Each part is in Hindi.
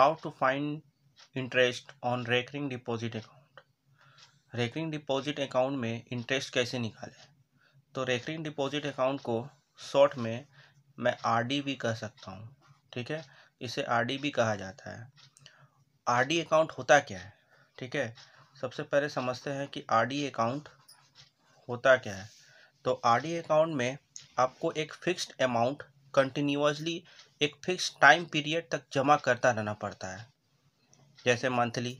how to find interest on recurring deposit account recurring deposit account में इंटरेस्ट कैसे निकालें तो रेकरिंग डिपॉजिट अकाउंट को शॉर्ट में मैं आर डी भी कह सकता हूँ ठीक है इसे आर डी भी कहा जाता है आर डी अकाउंट होता क्या है ठीक है सबसे पहले समझते हैं कि आर डी अकाउंट होता क्या है तो आर डी अकाउंट में आपको एक फिक्स्ड अमाउंट कंटिन्यूसली एक फिक्स टाइम पीरियड तक जमा करता रहना पड़ता है जैसे मंथली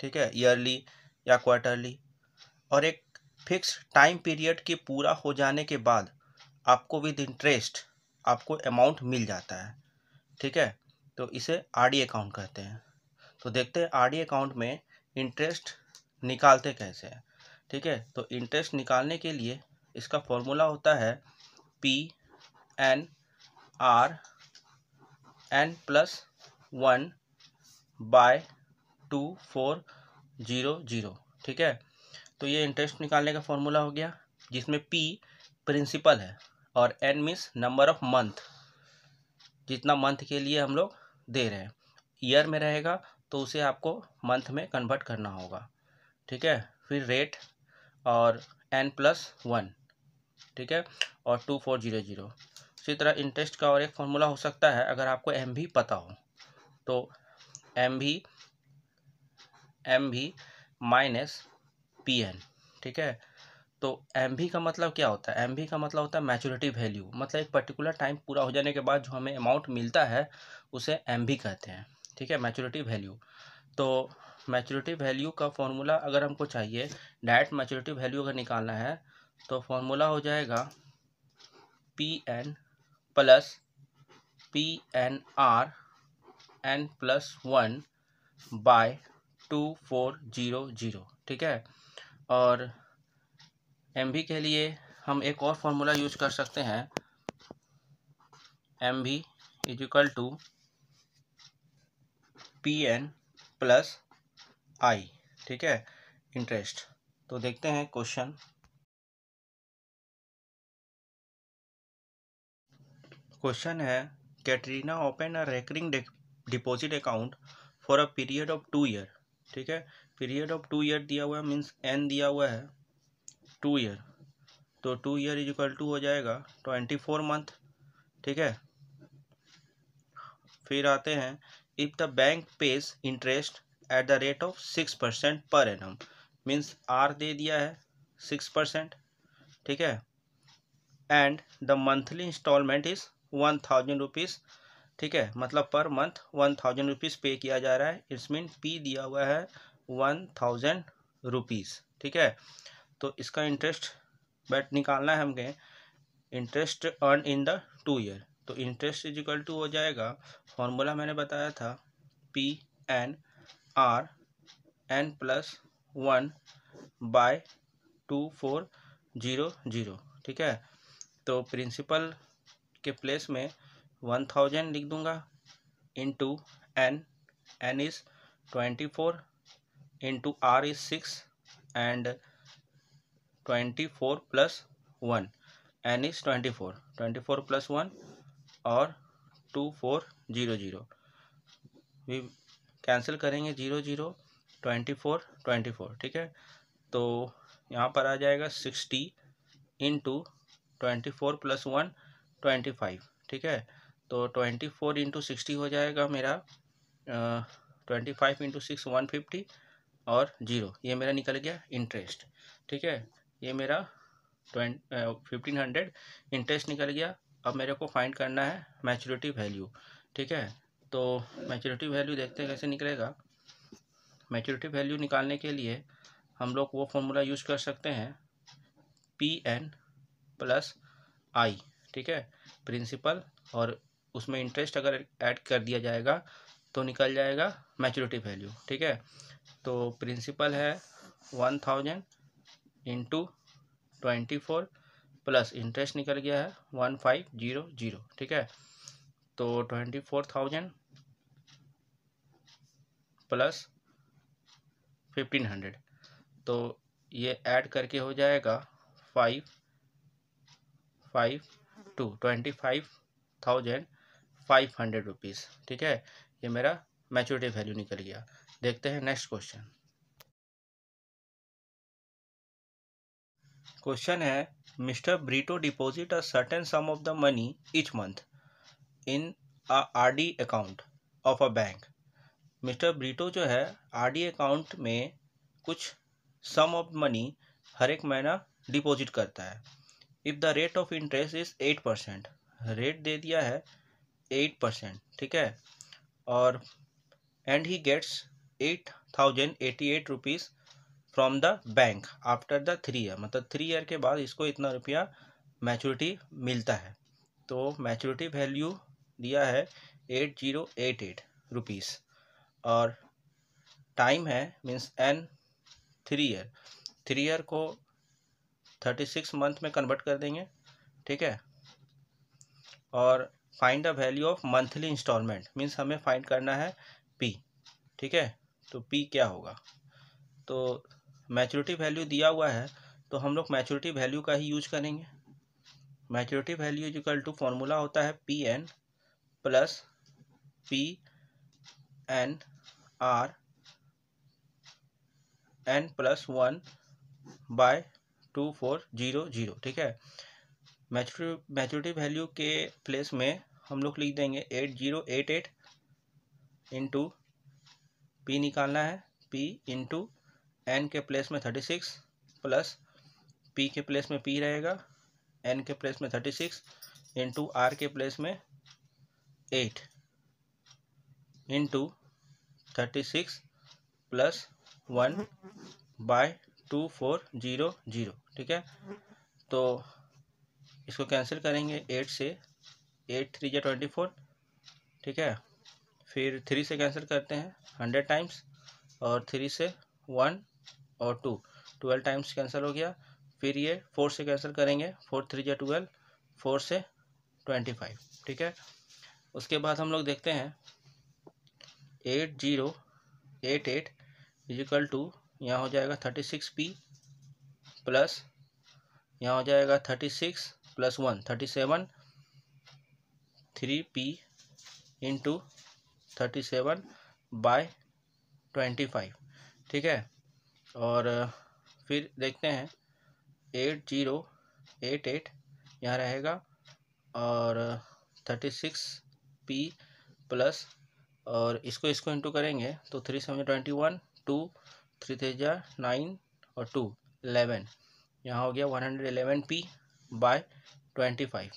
ठीक है ईयरली या क्वार्टरली और एक फिक्स टाइम पीरियड के पूरा हो जाने के बाद आपको विद इंटरेस्ट आपको अमाउंट मिल जाता है ठीक है तो इसे आर डी अकाउंट कहते हैं तो देखते हैं आर डी अकाउंट में इंटरेस्ट निकालते कैसे हैं ठीक है तो इंटरेस्ट निकालने के लिए इसका फॉर्मूला होता है P N R N plus one by two four zero zero ठीक है तो ये इंटरेस्ट निकालने का फॉर्मूला हो गया जिसमें पी प्रिंसिपल है और N means number of month जितना मंथ के लिए हम लोग दे रहे हैं ईयर में रहेगा तो उसे आपको मंथ में कन्वर्ट करना होगा ठीक है फिर रेट और एन प्लस वन ठीक है और टू फोर जीरो जीरो इसी तरह इंटरेस्ट का और एक फॉर्मूला हो सकता है अगर आपको एम भी पता हो तो एम भी एम भी माइनस पी एन ठीक है तो एम भी का मतलब क्या होता है एम भी का मतलब होता है मैच्योरिटी वैल्यू मतलब एक पर्टिकुलर टाइम पूरा हो जाने के बाद जो हमें अमाउंट मिलता है उसे एम भी कहते हैं ठीक है मैच्योरिटी वैल्यू तो मैचोरिटी वैल्यू का फॉर्मूला अगर हमको चाहिए डायरेक्ट मैचोरिटी वैल्यू अगर निकालना है तो फॉर्मूला हो जाएगा P N plus P N R N plus one by two four zero zero ठीक है और एम बी के लिए हम एक और फॉर्मूला यूज कर सकते हैं M is equal to P N plus I ठीक है इंटरेस्ट तो देखते हैं क्वेश्चन क्वेश्चन है Katrina open a recurring deposit account for a period of two year ठीक है पीरियड ऑफ टू ईयर दिया हुआ है मीन्स एन दिया हुआ है टू ईयर तो two year is equal to हो जाएगा ट्वेंटी फोर मंथ ठीक है फिर आते हैं if the bank pays interest at the rate of six percent पर एन एम मीन्स आर दे दिया है सिक्स परसेंट ठीक है and the monthly instalment is one thousand rupees ठीक है मतलब per month one thousand rupees पे किया जा रहा है इट्स मीन पी दिया हुआ है वन थाउजेंड रुपीज़ ठीक है तो इसका इंटरेस्ट बैट निकालना है हमें interest earn in the two year तो इंटरेस्ट इज इक्वल टू हो जाएगा फॉर्मूला मैंने बताया था P N R N plus one by two four zero zero ठीक है तो प्रिंसिपल के प्लेस में वन थाउजेंड लिख दूंगा into N N is twenty four into R is six and twenty four plus one N is twenty four twenty four plus one और two four zero zero we cancel करेंगे zero zero twenty four twenty four ठीक है तो यहाँ पर आ जाएगा sixty into twenty four plus one twenty five ठीक है तो ट्वेंटी फोर इंटू सिक्सटी हो जाएगा मेरा twenty five into six one fifty और जीरो ये मेरा निकल गया इंटरेस्ट ठीक है ये मेरा ट्वेंट फिफ्टीन हंड्रेड इंटरेस्ट निकल गया अब मेरे को फाइंड करना है मैचोरिटी वैल्यू ठीक है तो मैचोरिटी वैल्यू देखते हैं कैसे निकलेगा मैचोरिटी वैल्यू निकालने के लिए हम लोग वो फॉर्मूला यूज़ कर सकते हैं पी एन प्लस आई ठीक है प्रिंसिपल और उसमें इंटरेस्ट अगर ऐड कर दिया जाएगा तो निकल जाएगा मैच्योरिटी वैल्यू ठीक है तो प्रिंसिपल है one thousand into twenty four plus interest निकल गया है वन फाइव जीरो जीरो ठीक है तो twenty four thousand plus fifteen hundred तो ये ऐड करके हो जाएगा five five two twenty five thousand five hundred rupees ठीक है ये मेरा मैच्योरिटी वैल्यू निकल गया देखते हैं नेक्स्ट क्वेश्चन क्वेश्चन है mister Brito deposit a certain sum of the money each month in a RD account of a bank mister Brito जो है आरडी अकाउंट में कुछ सम ऑफ मनी हर एक महीना डिपॉजिट करता है if the rate of interest is eight percent rate दे दिया है एट परसेंट ठीक है और and he gets eight thousand eighty eight rupees from the bank after the three year मतलब थ्री ईयर के बाद इसको इतना रुपया मैचोरिटी मिलता है तो मैचोरिटी वैल्यू दिया है eight zero eight eight rupees और टाइम है means N three year three year को थर्टी सिक्स मंथ में कन्वर्ट कर देंगे ठीक है और find the value of monthly instalment means हमें फाइंड करना है पी ठीक है तो पी क्या होगा तो मैच्योरिटी वैल्यू दिया हुआ है तो हम लोग मैच्योरिटी वैल्यू का ही यूज करेंगे maturity value is equal to formula होता है P N plus P N R N plus one by two four zero zero ठीक है मैच्योरिटी वैल्यू के प्लेस में हम लोग लिख देंगे eight zero eight eight into P निकालना है पी इंटू एन के प्लेस में थर्टी सिक्स प्लस पी के प्लेस में पी रहेगा एन के प्लेस में थर्टी सिक्स इंटू आर के प्लेस में eight into thirty six plus one by two four zero zero ठीक है तो इसको कैंसिल करेंगे एट से एट थ्री या ट्वेंटी फोर ठीक है फिर थ्री से कैंसिल करते हैं हंड्रेड टाइम्स और थ्री से वन और टू ट्वेल्व टाइम्स कैंसिल हो गया फिर ये फोर से कैंसिल करेंगे फोर थ्री या ट्वेल्व फोर से ट्वेंटी फाइव ठीक है उसके बाद हम लोग देखते हैं eight zero eight eight equal to यहाँ हो जाएगा थर्टी सिक्स पी प्लस यहाँ हो जाएगा thirty six plus one thirty seven three P into thirty seven by twenty five ठीक है और uh, फिर देखते हैं एट जीरो एट एट यहाँ रहेगा और थर्टी सिक्स पी प्लस और इसको इसको इंटू करेंगे तो three seven twenty one two three three जा नाइन और टू एलेवन यहाँ हो गया one hundred eleven P by twenty five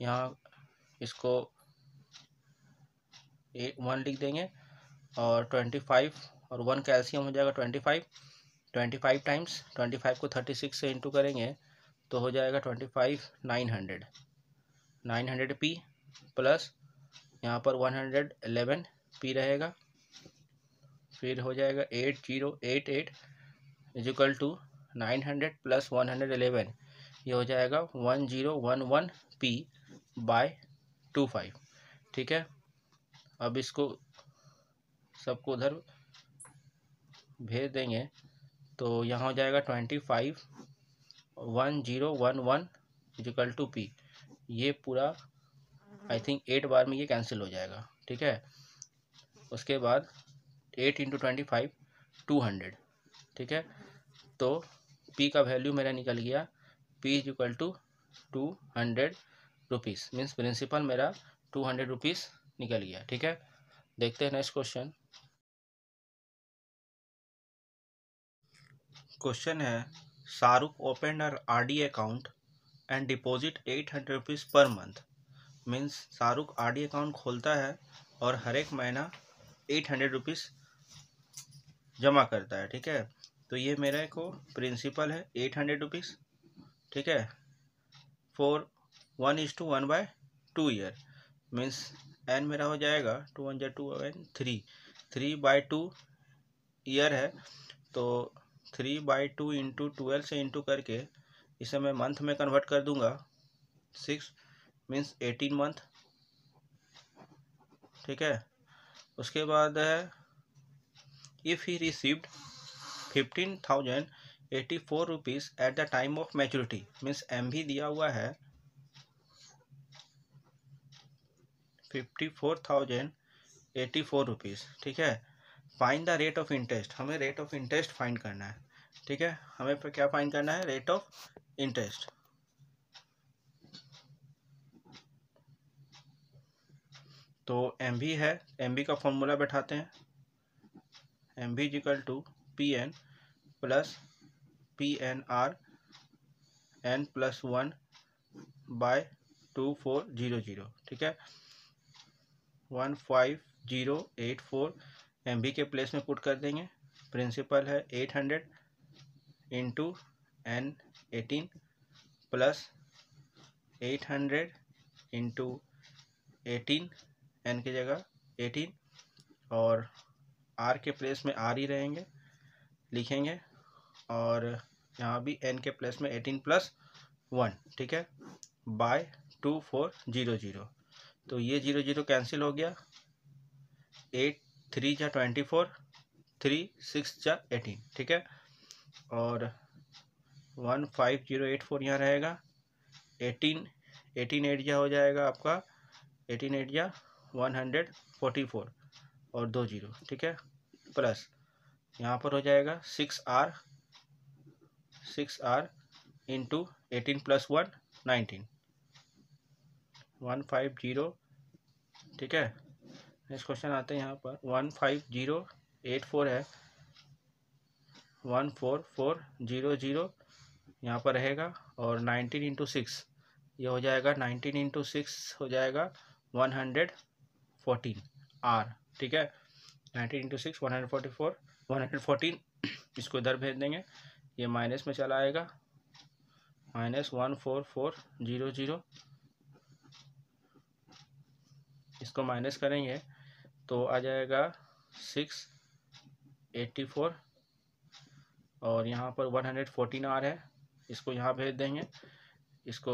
यहाँ इसको ए वन लिख देंगे और ट्वेंटी फाइव और वन कैल्शियम हो जाएगा twenty five twenty five times twenty five को थर्टी सिक्स से इंटू करेंगे तो हो जाएगा twenty five nine hundred nine hundred P plus यहाँ पर वन हंड्रेड एलेवन पी रहेगा फिर हो जाएगा eight zero eight eight equal to nine hundred plus one hundred eleven ये हो जाएगा one zero one one P by two five ठीक है अब इसको सबको उधर भेज देंगे तो यहाँ हो जाएगा twenty five one zero one one equal to P ये पूरा आई थिंक एट बार में ये कैंसिल हो जाएगा ठीक है उसके बाद eight into twenty five two hundred ठीक है तो पी का वैल्यू मेरा निकल गया P is equal to two hundred rupees means principal मेरा टू हंड्रेड रुपीज़ निकल गया ठीक है देखते हैं नेक्स्ट क्वेश्चन क्वेश्चन है Shahrukh open her R D account and deposit eight hundred rupees per month means Shahrukh R D account खोलता है और हर एक महीना एट हंड्रेड रुपीज़ जमा करता है ठीक है तो ये मेरा को प्रिंसिपल है एट हंड्रेड रुपीज़ ठीक है four one is two one by two year means N मेरा हो जाएगा टू वन जै two N three three by two year है तो three by two into twelve से इंटू करके इसे मैं मंथ में कन्वर्ट कर दूंगा सिक्स मीन्स एटीन मंथ ठीक है उसके बाद है received fifteen thousand eighty four rupees at the time of maturity means M भी दिया हुआ है fifty four thousand eighty four rupees ठीक है find the rate of interest हमें रेट ऑफ इंटरेस्ट फाइन करना है ठीक है हमें पर क्या फाइन करना है रेट ऑफ इंटरेस्ट तो एम है एम का फॉर्मूला बैठाते हैं M V equal to P N plus P N R N plus one by two four zero zero ठीक है one five zero eight four M B के प्लेस में पुट कर देंगे प्रिंसिपल है eight hundred into N eighteen plus eight hundred into eighteen N की जगह एटीन और आर के प्लेस में आर ही रहेंगे लिखेंगे और यहाँ भी एन के प्लेस में एटीन प्लस वन ठीक है by two four zero zero तो ये जीरो जीरो कैंसिल हो गया एट थ्री या ट्वेंटी फोर थ्री सिक्स या एटीन ठीक है और one five zero eight four यहाँ रहेगा एटीन एटीन एट या हो जाएगा आपका एटीन एट या वन हंड्रेड फोर्टी फोर और दो जीरो ठीक है प्लस यहाँ पर हो जाएगा six R six R into eighteen plus one nineteen one five zero ठीक है नेक्स्ट क्वेश्चन आते हैं यहाँ पर one five zero eight four है one four four zero zero यहाँ पर रहेगा और नाइनटीन इंटू सिक्स ये हो जाएगा नाइनटीन इंटू सिक्स हो जाएगा वन हंड्रेड फोर्टीन आर ठीक है nineteen into six one hundred forty four one hundred fourteen इसको इधर भेज देंगे ये माइनस में चला आएगा minus one four four zero zero इसको माइनस करेंगे तो आ जाएगा सिक्स एट्टी फोर और यहाँ पर वन हंड्रेड फोर्टीन आर है इसको यहाँ भेज देंगे इसको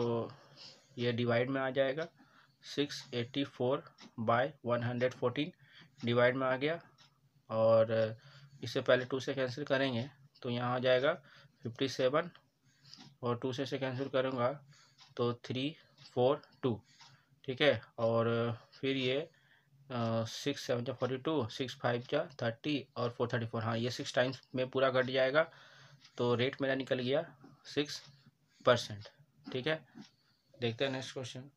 ये डिवाइड में आ जाएगा six eighty four by one hundred fourteen divide में आ गया और इससे पहले टू से कैंसिल करेंगे तो यहाँ आ जाएगा फिफ्टी सेवन और टू से से कैंसिल करूँगा तो थ्री फोर टू ठीक है और फिर ये सिक्स सेवन जा फोर्टी टू सिक्स फाइव जा थर्टी और फोर थर्टी फोर हाँ ये सिक्स टाइम्स में पूरा घट जाएगा तो रेट मेरा निकल गया सिक्स परसेंट ठीक है देखते हैं नेक्स्ट क्वेश्चन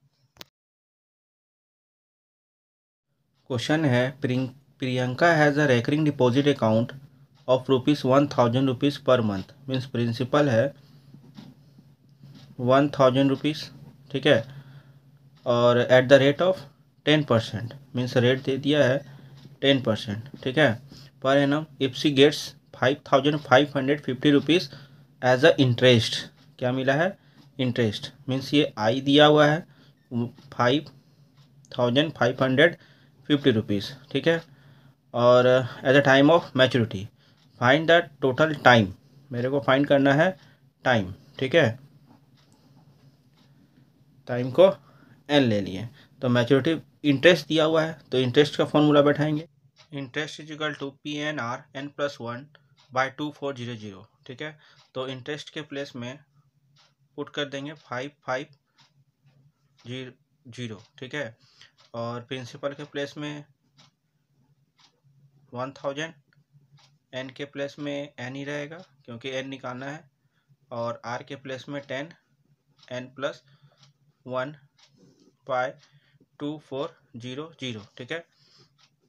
क्वेश्चन है Priyanka has a recurring deposit account of rupees one thousand rupees per month means principal है वन थाउजेंड रुपीज़ ठीक है और at the rate of ten percent means rate दे दिया है टेन परसेंट ठीक है per annum if she gets five thousand five hundred fifty rupees as a interest क्या मिला है इंटरेस्ट मीन्स ये आई दिया हुआ है five thousand five hundred fifty rupees ठीक है और at the time of maturity find the total time मेरे को फाइंड करना है टाइम ठीक है टाइम को एन ले लिए तो मैच्योरिटी इंटरेस्ट दिया हुआ है तो इंटरेस्ट का फॉर्मूला बैठाएंगे interest equal to P N R N plus one by two four zero zero ठीक है तो इंटरेस्ट के प्लेस में पुट कर देंगे फाइव फाइव जीरो जीरो ठीक है और प्रिंसिपल के प्लेस में वन थाउजेंड एन के प्लेस में एन ही रहेगा क्योंकि एन निकालना है और आर के प्लेस में ten N plus one by two four zero zero ठीक है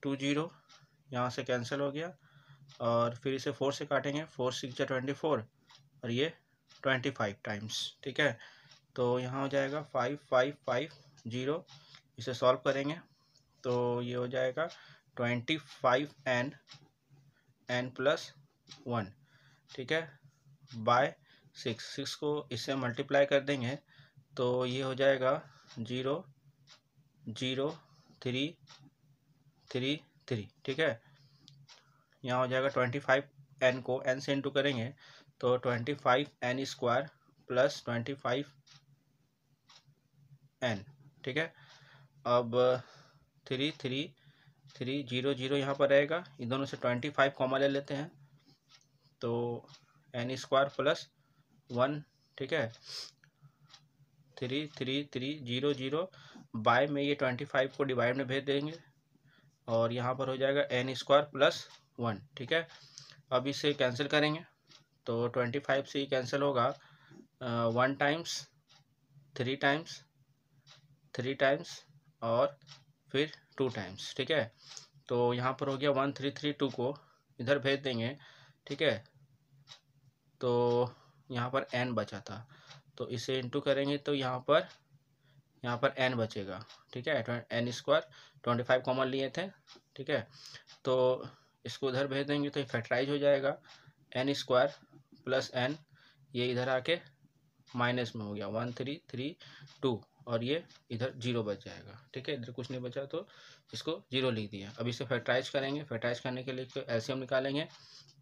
टू जीरो यहाँ से कैंसिल हो गया और फिर इसे फोर से काटेंगे फोर सिक्स ट्वेंटी फोर और ये ट्वेंटी फाइव टाइम्स ठीक है तो यहाँ हो जाएगा फाइव फाइव फाइव जीरो इसे सॉल्व करेंगे तो ये हो जाएगा twenty five N N plus one ठीक है बाय सिक्स सिक्स को इससे मल्टीप्लाई कर देंगे तो ये हो जाएगा zero zero three three three ठीक है यहाँ हो जाएगा ट्वेंटी फाइव एन को एन से इंटू करेंगे तो twenty five N square plus twenty five N ठीक है अब three three three zero zero यहाँ पर रहेगा इन दोनों से ट्वेंटी फाइव कॉमा ले लेते हैं तो एन स्क्वायर प्लस वन ठीक है three three three zero zero by में ये ट्वेंटी फाइव को डिवाइड में भेज देंगे और यहाँ पर हो जाएगा एन स्क्वायर प्लस वन ठीक है अब इसे कैंसिल करेंगे तो ट्वेंटी फाइव से ही कैंसिल होगा one times three times three times और फिर टू टाइम्स ठीक है तो यहाँ पर हो गया वन थ्री थ्री टू को इधर भेज देंगे ठीक है तो यहाँ पर एन बचा था तो इसे इंटू करेंगे तो यहाँ पर यहाँ पर एन बचेगा ठीक है N square twenty five common लिए थे ठीक है तो इसको उधर भेज देंगे तो ये फैक्टराइज हो जाएगा एन स्क्वायर प्लस एन ये इधर आके माइनस में हो गया वन थ्री थ्री टू और ये इधर जीरो बच जाएगा ठीक है इधर कुछ नहीं बचा तो इसको जीरो लिख दिया अब इसे फैक्ट्राइज करेंगे फैक्ट्राइज करने के लिए एल्सीयम निकालेंगे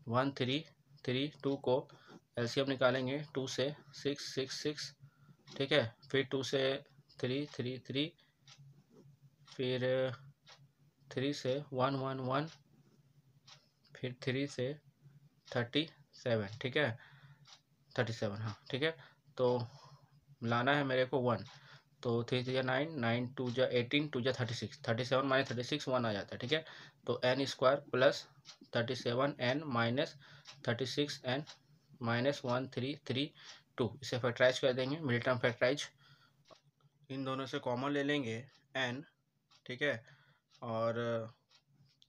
वन थ्री थ्री टू को एलसीएम निकालेंगे टू से सिक्स सिक्स सिक्स ठीक है फिर टू से थ्री थ्री थ्री फिर थ्री से वन वन वन फिर थ्री से थर्टी सेवन ठीक है थर्टी सेवन हाँ ठीक है तो लाना है मेरे को वन तो थ्री थ्री या नाइन नाइन टू या एटीन टू जा thirty six thirty seven minus thirty six one आ जाता है ठीक है तो N square plus thirty seven N minus thirty six N minus one three three two इसे फैक्टराइज कर देंगे मिड टर्म फैक्टराइज इन दोनों से कॉमन ले लेंगे एन ठीक है और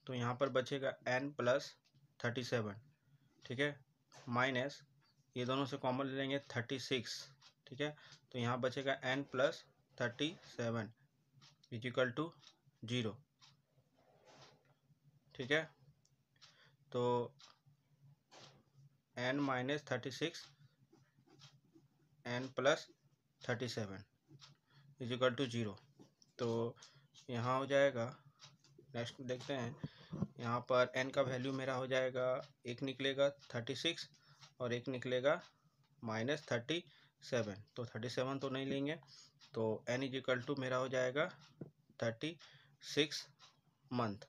तो यहाँ पर बचेगा एन प्लस थर्टी सेवन ठीक है माइनस ये दोनों से कॉमन ले लेंगे थर्टी सिक्स ठीक है तो यहाँ बचेगा N plus thirty seven equal to zero ठीक है तो N minus thirty six N plus thirty seven equal to zero तो यहाँ हो जाएगा नेक्स्ट देखते हैं यहाँ पर एन का वैल्यू मेरा हो जाएगा एक निकलेगा थर्टी सिक्स और एक निकलेगा माइनस थर्टी सेवन तो थर्टी सेवन तो नहीं लेंगे तो एन इज इक्वल टू मेरा हो जाएगा थर्टी सिक्स मंथ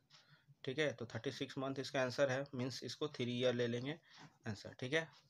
ठीक है तो थर्टी सिक्स मंथ इसका आंसर है मीन्स इसको थ्री ईयर ले लेंगे आंसर ठीक है